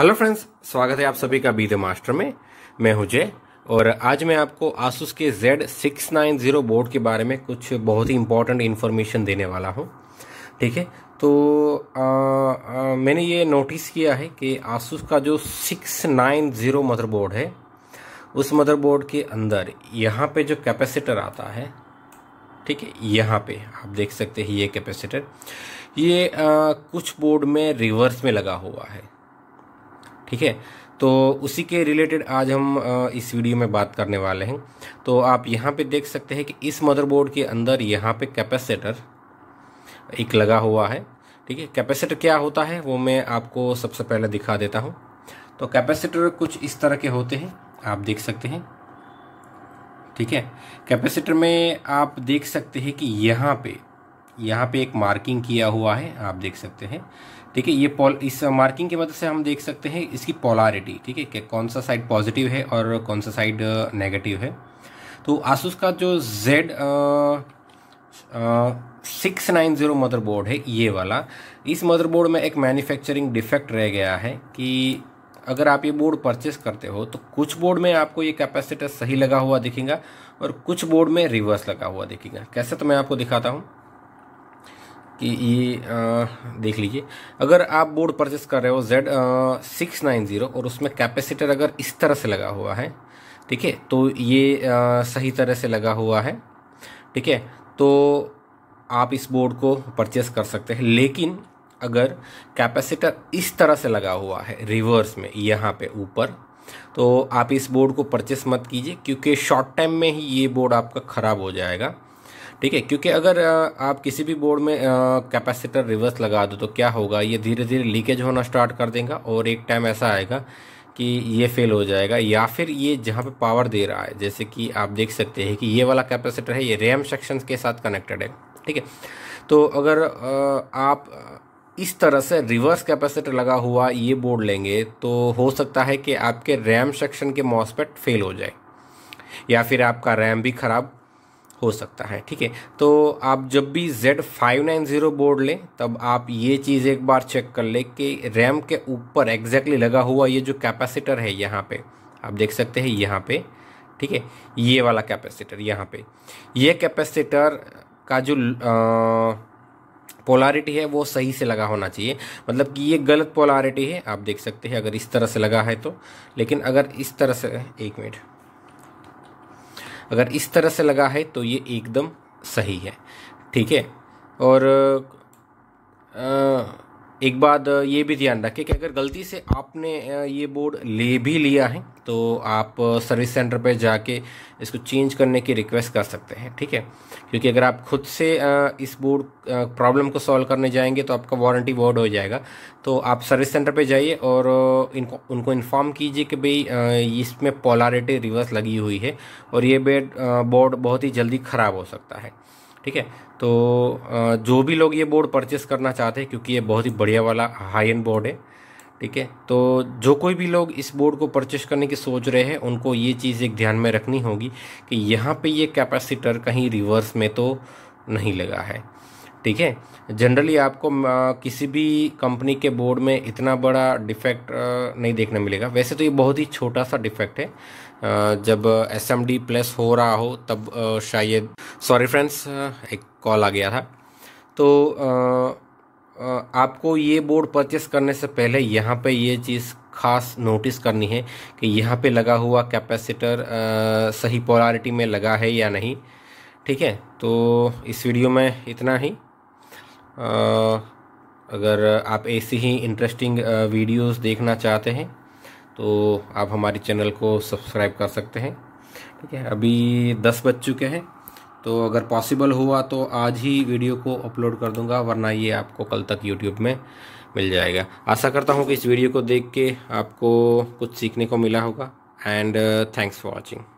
hello friends स्वागत है आप सभी का बी मास्टर में मैं हूं जय और आज मैं आपको आसूस के Z six nine zero board के बारे में कुछ बहुत ही इंपॉर्टेंट इन्फॉर्मेशन देने वाला हूं ठीक है तो आ, आ, मैंने ये नोटिस किया है कि आसूस का जो सिक्स नाइन ज़ीरो मदरबोर्ड है उस मदरबोर्ड के अंदर यहाँ पे जो कैपेसिटर आता है ठीक है यहाँ पे आप देख सकते हैं ये कैपेसिटर ये आ, कुछ बोर्ड में रिवर्स में लगा हुआ है ठीक है तो उसी के रिलेटेड आज हम इस वीडियो में बात करने वाले हैं तो आप यहाँ पे देख सकते हैं कि इस मदरबोर्ड के अंदर यहाँ पे कैपेसिटर एक लगा हुआ है ठीक है कैपेसिटर क्या होता है वो मैं आपको सबसे पहले दिखा देता हूँ तो कैपेसिटर कुछ इस तरह के होते हैं आप देख सकते हैं ठीक है कैपेसिटर में आप देख सकते हैं कि यहाँ पे यहाँ पे एक मार्किंग किया हुआ है आप देख सकते हैं ठीक है ये पॉल इस मार्किंग की मदद से हम देख सकते हैं इसकी पोलारिटी ठीक है कि कौन सा साइड पॉजिटिव है और कौन सा साइड नेगेटिव है तो आसूस का जो Z six nine zero motherboard है ये वाला इस मदरबोर्ड में एक मैन्युफैक्चरिंग डिफेक्ट रह गया है कि अगर आप ये बोर्ड परचेस करते हो तो कुछ बोर्ड में आपको ये कैपेसिटर सही लगा हुआ दिखेगा और कुछ बोर्ड में रिवर्स लगा हुआ दिखेगा कैसे तो मैं आपको दिखाता हूँ कि ये आ, देख लीजिए अगर आप बोर्ड परचेस कर रहे हो जेड सिक्स नाइन ज़ीरो और उसमें कैपेसिटर अगर इस तरह से लगा हुआ है ठीक है तो ये आ, सही तरह से लगा हुआ है ठीक है तो आप इस बोर्ड को परचेस कर सकते हैं लेकिन अगर कैपेसिटर इस तरह से लगा हुआ है रिवर्स में यहाँ पे ऊपर तो आप इस बोर्ड को परचेस मत कीजिए क्योंकि शॉर्ट टाइम में ही ये बोर्ड आपका ख़राब हो जाएगा ठीक है क्योंकि अगर आप किसी भी बोर्ड में कैपेसिटर रिवर्स लगा दो तो क्या होगा ये धीरे धीरे लीकेज होना स्टार्ट कर देगा और एक टाइम ऐसा आएगा कि ये फेल हो जाएगा या फिर ये जहाँ पे पावर दे रहा है जैसे कि आप देख सकते हैं कि ये वाला कैपेसिटर है ये रैम सेक्शन के साथ कनेक्टेड है ठीक है तो अगर आप इस तरह से रिवर्स कैपेसिटर लगा हुआ ये बोर्ड लेंगे तो हो सकता है कि आपके रैम सेक्शन के मॉसपेट फेल हो जाए या फिर आपका रैम भी ख़राब हो सकता है ठीक है तो आप जब भी Z five nine zero board लें तब आप ये चीज़ एक बार चेक कर लें कि रैम के ऊपर एग्जैक्टली लगा हुआ ये जो कैपेसिटर है यहाँ पे आप देख सकते हैं यहाँ पे ठीक है ये वाला कैपेसिटर यहाँ पे ये कैपेसिटर का जो पोलारिटी है वो सही से लगा होना चाहिए मतलब कि ये गलत पोलारिटी है आप देख सकते हैं अगर इस तरह से लगा है तो लेकिन अगर इस तरह से एक मिनट अगर इस तरह से लगा है तो ये एकदम सही है ठीक है और आ, एक बात ये भी ध्यान रखें कि अगर गलती से आपने ये बोर्ड ले भी लिया है तो आप सर्विस सेंटर पर जाके इसको चेंज करने की रिक्वेस्ट कर सकते हैं ठीक है क्योंकि अगर आप खुद से इस बोर्ड प्रॉब्लम को सॉल्व करने जाएंगे तो आपका वारंटी वर्ड हो जाएगा तो आप सर्विस सेंटर पर जाइए और इनको उनको इन्फॉर्म कीजिए कि भाई इसमें पोलारिटी रिवर्स लगी हुई है और ये बेड बोर्ड बहुत ही जल्दी ख़राब हो सकता है ठीक है तो जो भी लोग ये बोर्ड परचेस करना चाहते हैं क्योंकि ये बहुत ही बढ़िया वाला हाई एंड बोर्ड है ठीक है तो जो कोई भी लोग इस बोर्ड को परचेस करने की सोच रहे हैं उनको ये चीज़ एक ध्यान में रखनी होगी कि यहाँ पे ये कैपेसिटर कहीं रिवर्स में तो नहीं लगा है ठीक है जनरली आपको किसी भी कंपनी के बोर्ड में इतना बड़ा डिफेक्ट नहीं देखने मिलेगा वैसे तो ये बहुत ही छोटा सा डिफेक्ट है जब एस एम डी प्लस हो रहा हो तब शायद सॉरी फ्रेंड्स uh, एक कॉल आ गया था तो uh, uh, आपको ये बोर्ड परचेस करने से पहले यहाँ पे ये चीज़ खास नोटिस करनी है कि यहाँ पे लगा हुआ कैपेसिटर सही पोलारिटी में लगा है या नहीं ठीक है तो इस वीडियो में इतना ही आ, अगर आप ऐसी ही इंटरेस्टिंग वीडियोस देखना चाहते हैं तो आप हमारे चैनल को सब्सक्राइब कर सकते हैं ठीक है अभी दस बज चुके हैं तो अगर पॉसिबल हुआ तो आज ही वीडियो को अपलोड कर दूंगा वरना ये आपको कल तक यूट्यूब में मिल जाएगा आशा करता हूँ कि इस वीडियो को देख के आपको कुछ सीखने को मिला होगा एंड थैंक्स फॉर वॉचिंग